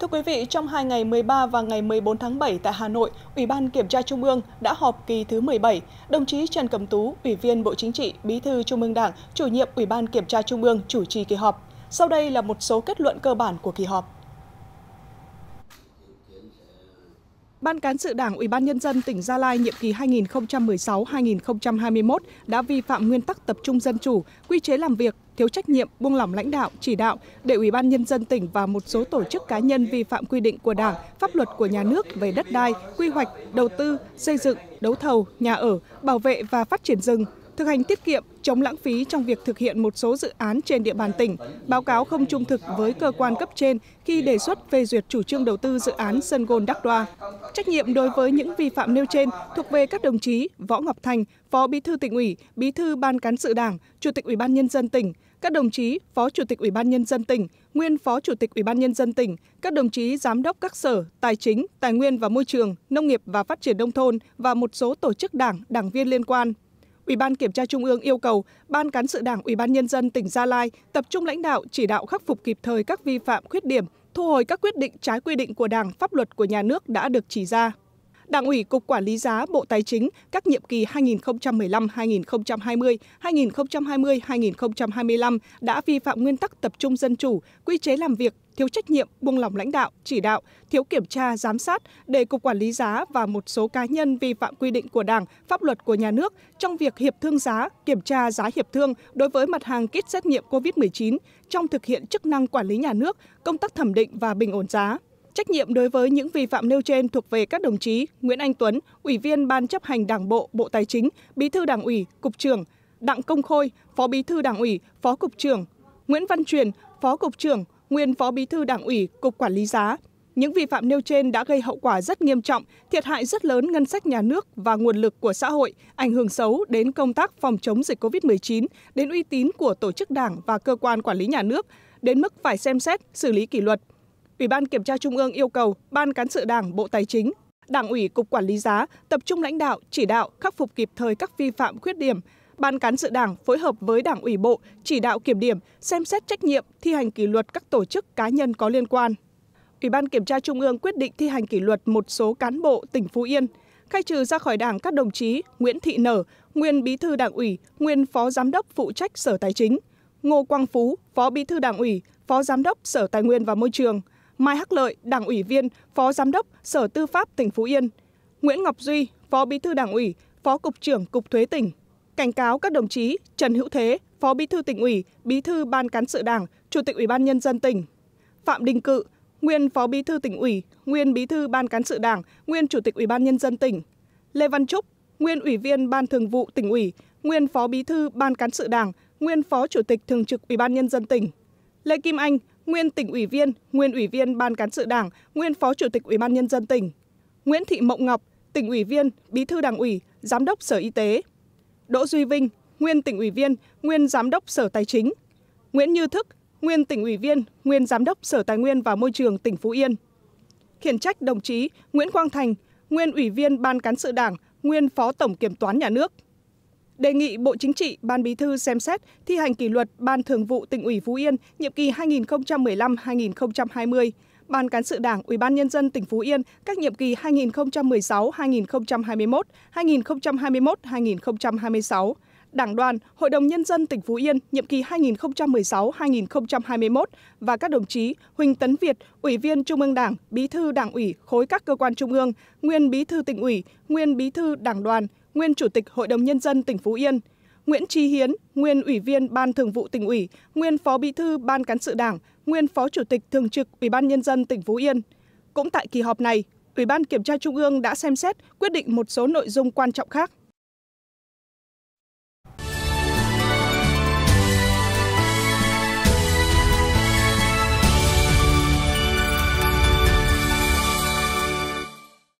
Thưa quý vị, trong hai ngày 13 và ngày 14 tháng 7 tại Hà Nội, Ủy ban Kiểm tra Trung ương đã họp kỳ thứ 17. Đồng chí Trần Cẩm Tú, Ủy viên Bộ Chính trị, Bí thư Trung ương Đảng, chủ nhiệm Ủy ban Kiểm tra Trung ương chủ trì kỳ họp. Sau đây là một số kết luận cơ bản của kỳ họp. Ban cán sự Đảng Ủy ban nhân dân tỉnh Gia Lai nhiệm kỳ 2016-2021 đã vi phạm nguyên tắc tập trung dân chủ, quy chế làm việc, thiếu trách nhiệm buông lỏng lãnh đạo chỉ đạo để ủy ban nhân dân tỉnh và một số tổ chức cá nhân vi phạm quy định của đảng pháp luật của nhà nước về đất đai quy hoạch đầu tư xây dựng đấu thầu nhà ở bảo vệ và phát triển rừng thực hành tiết kiệm chống lãng phí trong việc thực hiện một số dự án trên địa bàn tỉnh báo cáo không trung thực với cơ quan cấp trên khi đề xuất phê duyệt chủ trương đầu tư dự án sân gôn đắc đoa trách nhiệm đối với những vi phạm nêu trên thuộc về các đồng chí võ ngọc thành phó bí thư tỉnh ủy bí thư ban cán sự đảng chủ tịch ủy ban nhân dân tỉnh các đồng chí Phó Chủ tịch Ủy ban nhân dân tỉnh, nguyên Phó Chủ tịch Ủy ban nhân dân tỉnh, các đồng chí giám đốc các sở Tài chính, Tài nguyên và Môi trường, Nông nghiệp và Phát triển nông thôn và một số tổ chức đảng, đảng viên liên quan. Ủy ban Kiểm tra Trung ương yêu cầu Ban cán sự Đảng Ủy ban nhân dân tỉnh Gia Lai tập trung lãnh đạo chỉ đạo khắc phục kịp thời các vi phạm khuyết điểm, thu hồi các quyết định trái quy định của Đảng, pháp luật của nhà nước đã được chỉ ra. Đảng ủy Cục Quản lý giá Bộ Tài chính các nhiệm kỳ 2015-2020, 2020-2025 đã vi phạm nguyên tắc tập trung dân chủ, quy chế làm việc, thiếu trách nhiệm, buông lỏng lãnh đạo, chỉ đạo, thiếu kiểm tra, giám sát để Cục Quản lý giá và một số cá nhân vi phạm quy định của Đảng, pháp luật của nhà nước trong việc hiệp thương giá, kiểm tra giá hiệp thương đối với mặt hàng kit xét nghiệm COVID-19 trong thực hiện chức năng quản lý nhà nước, công tác thẩm định và bình ổn giá. Trách nhiệm đối với những vi phạm nêu trên thuộc về các đồng chí Nguyễn Anh Tuấn, Ủy viên Ban chấp hành Đảng Bộ, Bộ Tài chính, Bí thư Đảng ủy, Cục trưởng, Đặng Công Khôi, Phó Bí thư Đảng ủy, Phó Cục trưởng, Nguyễn Văn Truyền, Phó Cục trưởng, Nguyên Phó Bí thư Đảng ủy, Cục Quản lý Giá. Những vi phạm nêu trên đã gây hậu quả rất nghiêm trọng, thiệt hại rất lớn ngân sách nhà nước và nguồn lực của xã hội, ảnh hưởng xấu đến công tác phòng chống dịch COVID-19, đến uy tín của tổ chức đảng và cơ quan quản lý nhà nước, đến mức phải xem xét, xử lý kỷ luật. Ủy ban Kiểm tra Trung ương yêu cầu Ban Cán sự Đảng Bộ Tài chính, Đảng ủy Cục Quản lý giá tập trung lãnh đạo, chỉ đạo, khắc phục kịp thời các vi phạm khuyết điểm. Ban Cán sự Đảng phối hợp với Đảng ủy Bộ chỉ đạo kiểm điểm, xem xét trách nhiệm, thi hành kỷ luật các tổ chức cá nhân có liên quan. Ủy ban Kiểm tra Trung ương quyết định thi hành kỷ luật một số cán bộ tỉnh Phú Yên, khai trừ ra khỏi Đảng các đồng chí Nguyễn Thị Nở, nguyên Bí thư Đảng ủy, nguyên Phó Giám đốc phụ trách Sở Tài chính, Ngô Quang Phú, Phó Bí thư Đảng ủy, Phó Giám đốc Sở Tài nguyên và Môi trường – mai hắc lợi đảng ủy viên phó giám đốc sở tư pháp tỉnh phú yên nguyễn ngọc duy phó bí thư đảng ủy phó cục trưởng cục thuế tỉnh cảnh cáo các đồng chí trần hữu thế phó bí thư tỉnh ủy bí thư ban cán sự đảng chủ tịch ủy ban nhân dân tỉnh phạm đình cự nguyên phó bí thư tỉnh ủy nguyên bí thư ban cán sự đảng nguyên chủ tịch ủy ban nhân dân tỉnh lê văn trúc nguyên ủy viên ban thường vụ tỉnh ủy nguyên phó bí thư ban cán sự đảng nguyên phó chủ tịch thường trực ủy ban nhân dân tỉnh lê kim anh nguyên tỉnh ủy viên, nguyên ủy viên Ban cán sự Đảng, nguyên Phó Chủ tịch Ủy ban nhân dân tỉnh. Nguyễn Thị Mộng Ngọc, tỉnh ủy viên, bí thư Đảng ủy, giám đốc Sở Y tế. Đỗ Duy Vinh, nguyên tỉnh ủy viên, nguyên giám đốc Sở Tài chính. Nguyễn Như Thức, nguyên tỉnh ủy viên, nguyên giám đốc Sở Tài nguyên và Môi trường tỉnh Phú Yên. Khiển trách đồng chí Nguyễn Quang Thành, nguyên ủy viên Ban cán sự Đảng, nguyên Phó Tổng Kiểm toán Nhà nước đề nghị Bộ Chính trị, Ban Bí thư xem xét thi hành kỷ luật Ban Thường vụ tỉnh ủy Phú Yên nhiệm kỳ 2015-2020, Ban Cán sự Đảng Ủy ban nhân dân tỉnh Phú Yên các nhiệm kỳ 2016-2021, 2021-2026, Đảng đoàn, Hội đồng nhân dân tỉnh Phú Yên nhiệm kỳ 2016-2021 và các đồng chí Huỳnh Tấn Việt, Ủy viên Trung ương Đảng, Bí thư Đảng ủy khối các cơ quan trung ương, nguyên Bí thư tỉnh ủy, nguyên Bí thư Đảng đoàn, nguyên Chủ tịch Hội đồng Nhân dân tỉnh Phú Yên, Nguyễn Trí Hiến, nguyên Ủy viên Ban Thường vụ tỉnh ủy, nguyên Phó Bí thư Ban Cán sự Đảng, nguyên Phó Chủ tịch Thường trực Ủy ban Nhân dân tỉnh Phú Yên. Cũng tại kỳ họp này, Ủy ban Kiểm tra Trung ương đã xem xét quyết định một số nội dung quan trọng khác.